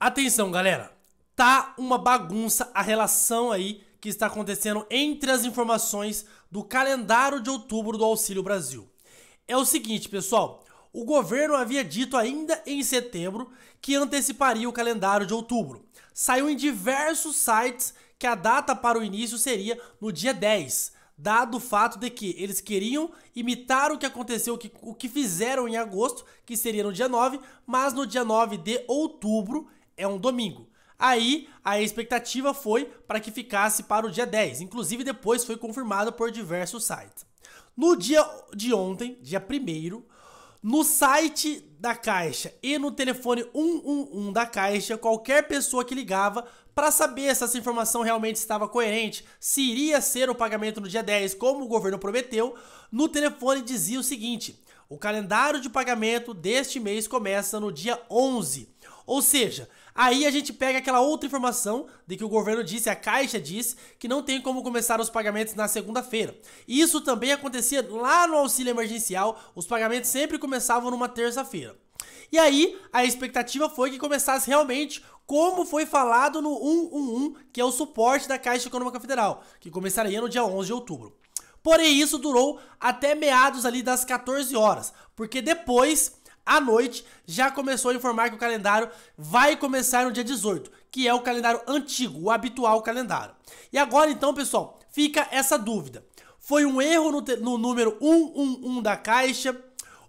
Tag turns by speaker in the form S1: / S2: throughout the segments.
S1: Atenção, galera. Tá uma bagunça a relação aí que está acontecendo entre as informações do calendário de outubro do Auxílio Brasil. É o seguinte, pessoal, o governo havia dito ainda em setembro que anteciparia o calendário de outubro. Saiu em diversos sites que a data para o início seria no dia 10, dado o fato de que eles queriam imitar o que aconteceu, o que, fizeram em agosto, que seria no dia 9, mas no dia 9 de outubro é um domingo. Aí a expectativa foi para que ficasse para o dia 10, inclusive depois foi confirmada por diversos sites. No dia de ontem, dia 1, no site da Caixa e no telefone 111 da Caixa, qualquer pessoa que ligava para saber se essa informação realmente estava coerente, se iria ser o pagamento no dia 10, como o governo prometeu, no telefone dizia o seguinte: o calendário de pagamento deste mês começa no dia 11. Ou seja, Aí a gente pega aquela outra informação de que o governo disse, a Caixa disse, que não tem como começar os pagamentos na segunda-feira. Isso também acontecia lá no auxílio emergencial, os pagamentos sempre começavam numa terça-feira. E aí, a expectativa foi que começasse realmente como foi falado no 111, que é o suporte da Caixa Econômica Federal, que começaria no dia 11 de outubro. Porém, isso durou até meados ali das 14 horas, porque depois à noite, já começou a informar que o calendário vai começar no dia 18, que é o calendário antigo, o habitual calendário. E agora então, pessoal, fica essa dúvida. Foi um erro no, no número 111 da Caixa,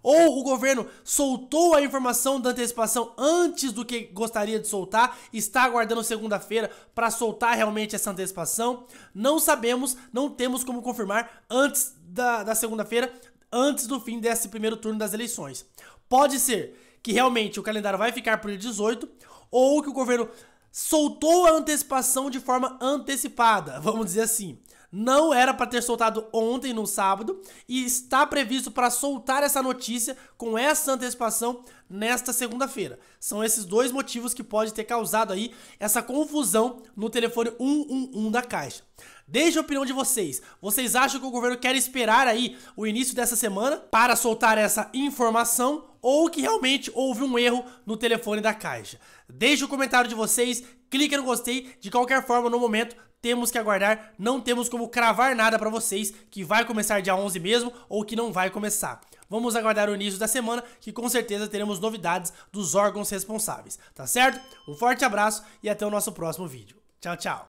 S1: ou o governo soltou a informação da antecipação antes do que gostaria de soltar, está aguardando segunda-feira para soltar realmente essa antecipação. Não sabemos, não temos como confirmar antes da, da segunda-feira, antes do fim desse primeiro turno das eleições. Pode ser que realmente o calendário vai ficar para o dia 18 ou que o governo soltou a antecipação de forma antecipada, vamos dizer assim. Não era para ter soltado ontem, no sábado, e está previsto para soltar essa notícia com essa antecipação nesta segunda-feira. São esses dois motivos que pode ter causado aí essa confusão no telefone 111 da Caixa. Deixe a opinião de vocês. Vocês acham que o governo quer esperar aí o início dessa semana para soltar essa informação ou que realmente houve um erro no telefone da Caixa? Deixe o comentário de vocês, clique no gostei. De qualquer forma, no momento, temos que aguardar, não temos como cravar nada para vocês que vai começar dia 11 mesmo ou que não vai começar. Vamos aguardar o início da semana que com certeza teremos novidades dos órgãos responsáveis, tá certo? Um forte abraço e até o nosso próximo vídeo. Tchau, tchau.